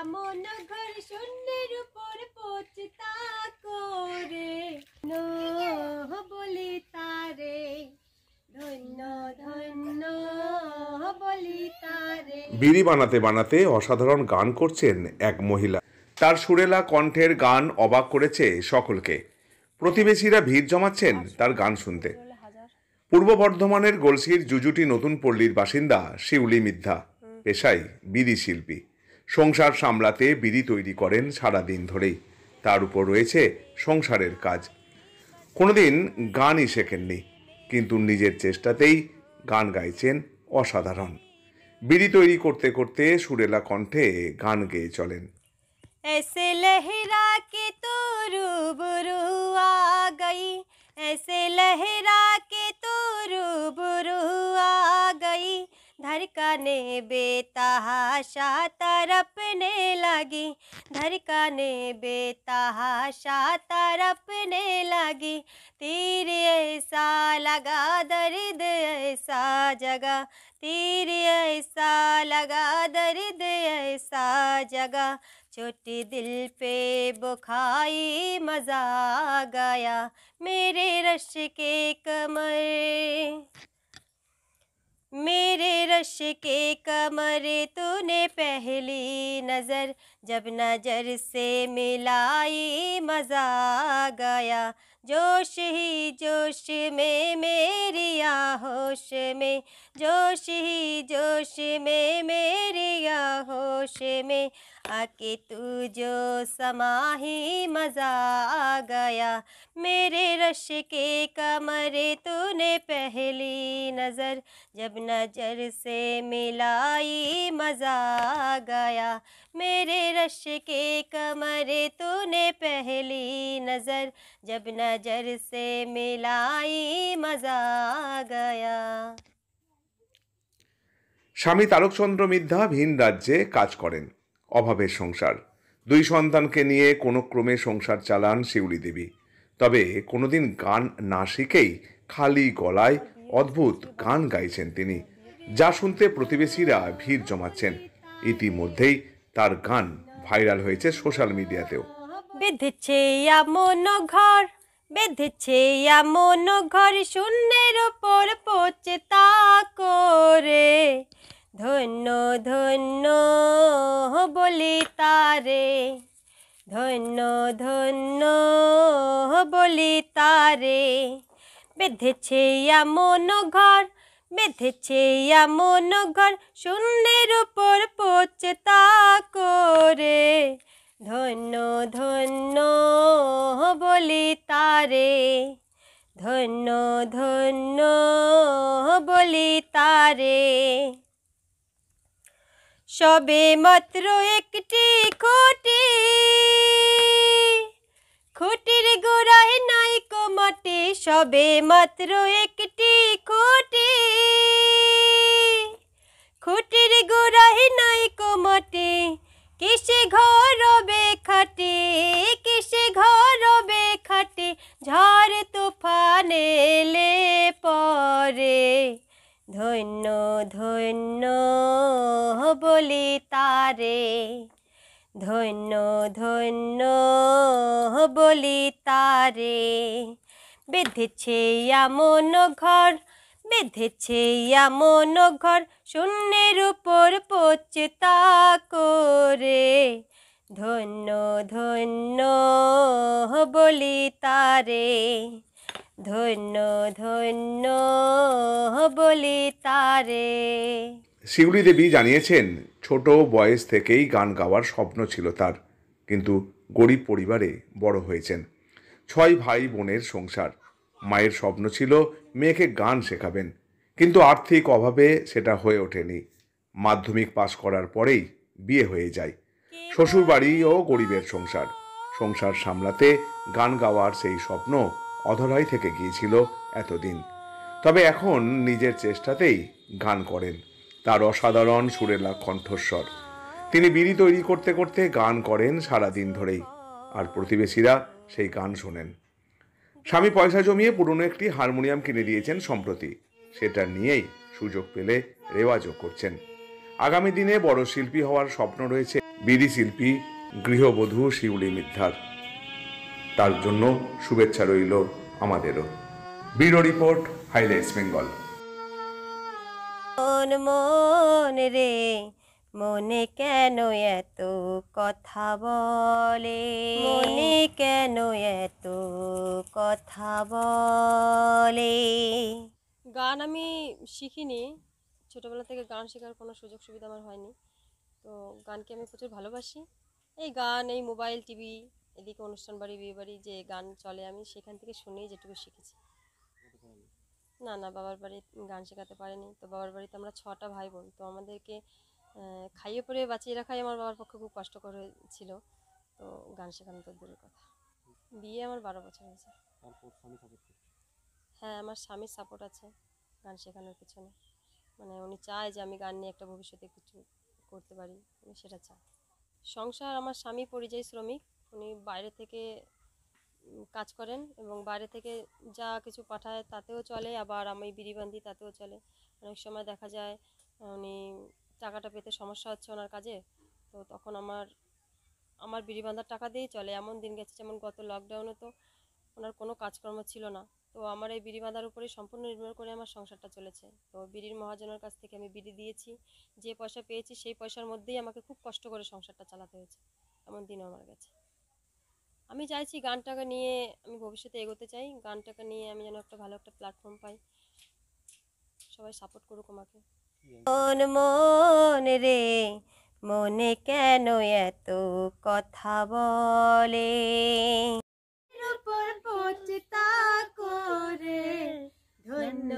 এমন ঘর উপর পচতা করে বলি তারে ধন্য ধন্য বলি তারে বিড়ি বানাতে বানাতে অসাধারণ গান করছেন এক মহিলা তার সুরেলা কণ্ঠের গান অবাক করেছে সকলকে প্রতিবেশীরা ভিড় জমাচ্ছেন তার গান শুনতে পূর্ব বর্ধমানের গোলসির জুজুটি নতুন পল্লীর বাসিন্দা শিউলি মিথ্যা পেশাই বিড়ি শিল্পী সংসার সামলাতে বিড়ি তৈরি করেন সারা দিন ধরেই তার উপর রয়েছে সংসারের কাজ কোনোদিন গানই শেখেননি কিন্তু নিজের চেষ্টাতেই গান গাইছেন অসাধারণ বিড়ি তৈরি করতে করতে সুরেলা কণ্ঠে গান গেয়ে চলেন ऐसे लहरा के तो रूबरू आ गई ऐसे लहरा के तो रूबरू धड़कने बेतहाशा तरपने लगी धड़कने बेतहाशा तरपने लगी तीर ऐसा लगा दर्द ऐसा जगा तीर ऐसा लगा दर्द ऐसा जगा छोटी दिल पे बुखाई मज़ा आ गया मेरे रश के कमर मेरे रश के कमरे तूने पहली नज़र जब नज़र से मिलाई मज़ा गया जोश ही जोश में मेरी आहोश में जोश ही जोश में मेरी आहोश में आके तू समाही मज़ा आ गया मेरे रश के कमरे तूने पहली नज़र जब नज़र से मिलाई मज़ा आ गया मेरे रश के कमरे तूने पहली नज़र जब नज़र से मिलाई मज़ा आ गया স্বামী তারকচন্দ্র মিদ্ধা ভিন রাজ্যে কাজ করেন অভাবের সংসার দুই সন্তানকে নিয়ে কোনো ক্রমে সংসার চালান শিউলি দেবী তবে কোনোদিন গান না শিখেই খালি গলায় অদ্ভুত গান গাইছেন তিনি যা শুনতে প্রতিবেশীরা ভিড় জমাচ্ছেন ইতিমধ্যেই তার গান ভাইরাল হয়েছে সোশ্যাল মিডিয়াতেও বেঁধেছে এমন ঘর বেঁধেছে এমন ঘর শূন্যের ওপর পচে তা করে ধন্য ধন্য বলি তারে ধন্য ধন্য বলি তারে বেঁধেছে এমন ঘর বেঁধেছে এমন ঘর শূন্যের উপর পচতা করে ধন্য ধন্য বলি তারে ধন্য ধন্য বলি তারে সবে মাত্র একটি খুঁটি খুঁটির গোড়ায় নাই কমাটি সবে মাত্র একটি খুঁটি খুঁটির গোড়ায় নাই কমাটি কিসে ঘর খাটি কিসে ঘর খাটে ঝড় তুফান এলে পরে ধন্য ধন্য বলি তারে ধন্য ধন্য বলি তারে বেঁধেছে এমন ঘর বেঁধেছে এমন ঘর শূন্যের উপর পচতা করে ধন্য ধন্য বলি তারে ধন্য ধন্য বলি তারে শিউলি দেবী জানিয়েছেন ছোট বয়স থেকেই গান গাওয়ার স্বপ্ন ছিল তার কিন্তু গরিব পরিবারে বড় হয়েছেন ছয় ভাই বোনের সংসার মায়ের স্বপ্ন ছিল মেয়েকে গান শেখাবেন কিন্তু আর্থিক অভাবে সেটা হয়ে ওঠেনি মাধ্যমিক পাশ করার পরেই বিয়ে হয়ে যায় শ্বশুরবাড়ি ও গরিবের সংসার সংসার সামলাতে গান গাওয়ার সেই স্বপ্ন অধরাই থেকে গিয়েছিল এতদিন তবে এখন নিজের চেষ্টাতেই গান করেন তার অসাধারণ সুরেলা কণ্ঠস্বর তিনি বিড়ি তৈরি করতে করতে গান করেন সারা দিন ধরেই আর প্রতিবেশীরা সেই গান শোনেন স্বামী পয়সা জমিয়ে পুরনো একটি হারমোনিয়াম কিনে দিয়েছেন সম্প্রতি সেটা নিয়েই সুযোগ পেলে রেওয়াজও করছেন আগামী দিনে বড় শিল্পী হওয়ার স্বপ্ন রয়েছে বিড়ি শিল্পী গৃহবধূ শিউলি মিদ্ধার তার জন্য শুভেচ্ছা রইল আমাদেরও ব্যুরো রিপোর্ট হাইলাইটস বেঙ্গল মন মন রে মনে কেন এত কথা বলে মনে কেন এত কথা বলে গান আমি শিখিনি ছোটোবেলা থেকে গান শেখার কোনো সুযোগ সুবিধা আমার হয়নি তো গানকে আমি প্রচুর ভালোবাসি এই গান এই মোবাইল টিভি এদিকে অনুষ্ঠান বাড়ি বিয়ে বাড়ি যে গান চলে আমি সেখান থেকে শুনেই যেটুকু শিখেছি না না বাবার বাড়ি গান শেখাতে পারেনি তো বাবার বাড়িতে আমরা ছটা ভাই বোন তো আমাদেরকে খাইয়ে পরে বাঁচিয়ে রাখাই আমার বাবার পক্ষে খুব কষ্টকর ছিল তো গান শেখানো তো দূরের কথা বিয়ে আমার বারো বছর হয়েছে হ্যাঁ আমার স্বামীর সাপোর্ট আছে গান শেখানোর পিছনে মানে উনি চায় যে আমি গান নিয়ে একটা ভবিষ্যতে কিছু করতে পারি আমি সেটা চায় সংসার আমার স্বামী পরিযায়ী শ্রমিক উনি বাইরে থেকে কাজ করেন এবং বাইরে থেকে যা কিছু পাঠায় তাতেও চলে আবার আমি বিড়ি তাতেও চলে অনেক সময় দেখা যায় উনি টাকাটা পেতে সমস্যা হচ্ছে ওনার কাজে তো তখন আমার আমার বিড়ি বাঁধার টাকা দিয়েই চলে এমন দিন গেছে যেমন গত লকডাউনে তো ওনার কোনো কাজকর্ম ছিল না তো আমার এই বিড়ি বাঁধার উপরেই সম্পূর্ণ নির্ভর করে আমার সংসারটা চলেছে তো বিড়ির মহাজনের কাছ থেকে আমি বিড়ি দিয়েছি যে পয়সা পেয়েছি সেই পয়সার মধ্যেই আমাকে খুব কষ্ট করে সংসারটা চালাতে হয়েছে এমন দিনও আমার গেছে আমি চাইছি গানটাকে নিয়ে আমি ভবিষ্যতে এগোতে চাই গানটাকে নিয়ে আমি যেন একটা ভালো একটা প্ল্যাটফর্ম পাই সবাই সাপোর্ট করুক আমাকে মন মন রে মনে কেন এত কথা বলে ধন্য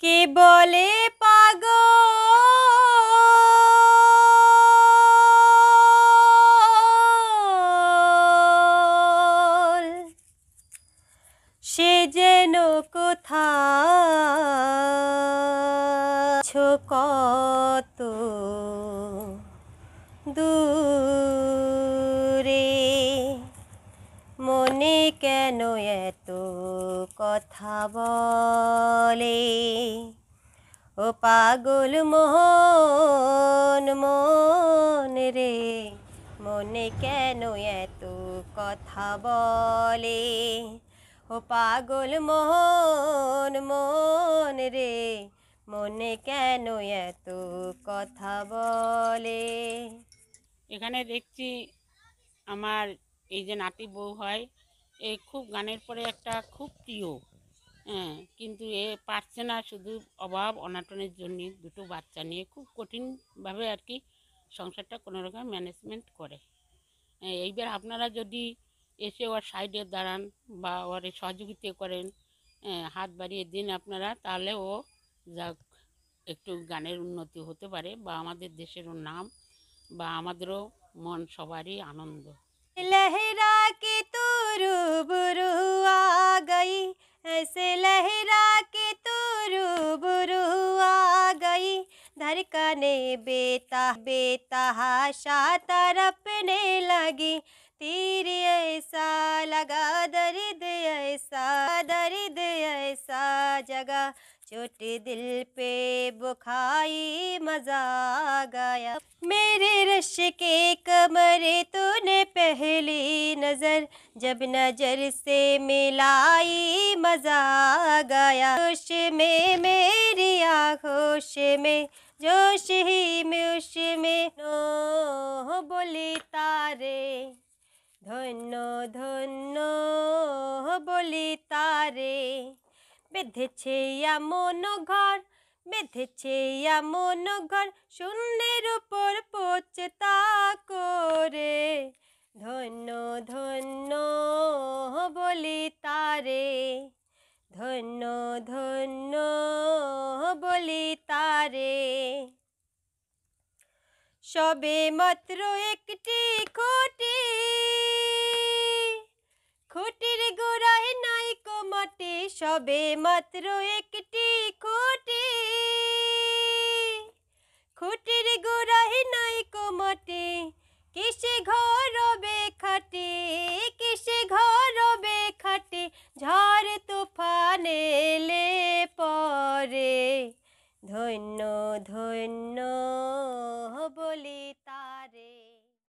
কে বলে আছো কত দূরে মনে কেন এত কথা বলে ও পাগল মোহন মন রে মনে কেন এত কথা বলে ও পাগল মোহন মন রে মনে কেন এত কথা বলে এখানে দেখছি আমার এই যে নাতি বউ হয় এ খুব গানের পরে একটা খুব প্রিয় হ্যাঁ কিন্তু এ পারছে না শুধু অভাব অনাটনের জন্য দুটো বাচ্চা নিয়ে খুব কঠিনভাবে আর কি সংসারটা কোনো রকম ম্যানেজমেন্ট করে এইবার আপনারা যদি এসে ওর সাইডে দাঁড়ান বা ওর সহযোগিতা করেন হাত বাড়িয়ে দিন আপনারা তাহলে ও যা একটু গানের উন্নতি হতে পারে বা আমাদের দেশেরও নাম বা আমাদেরও মন সবারই আনন্দ লহরা কে তোরু বুরু আগাই এসে লহরা কে তোরু বুরু আগাই ধরকানে বেতা বেতা হাসা তারপনে লাগি তীর এসা লগা দরিদ এসা দরিদ এসা জগা छोटे दिल पे बुखाई मजा आ गया मेरे रश के कमरे तूने पहली नज़र जब नज़र से मिलाई मजा आ गया खुश में मेरी आखोश में जोश ही म्यूश में नो बोली तारे धनो धनो बोली तारे বেঁধেছে এমন ঘর বেঁধেছে এমন ঘর শূন্যের উপর পচতা করে ধন্য ধন্য বলি তারে ধন্য ধন্য বলি তারে সবে মাত্র একটি কোটি সবে মাত্র একটি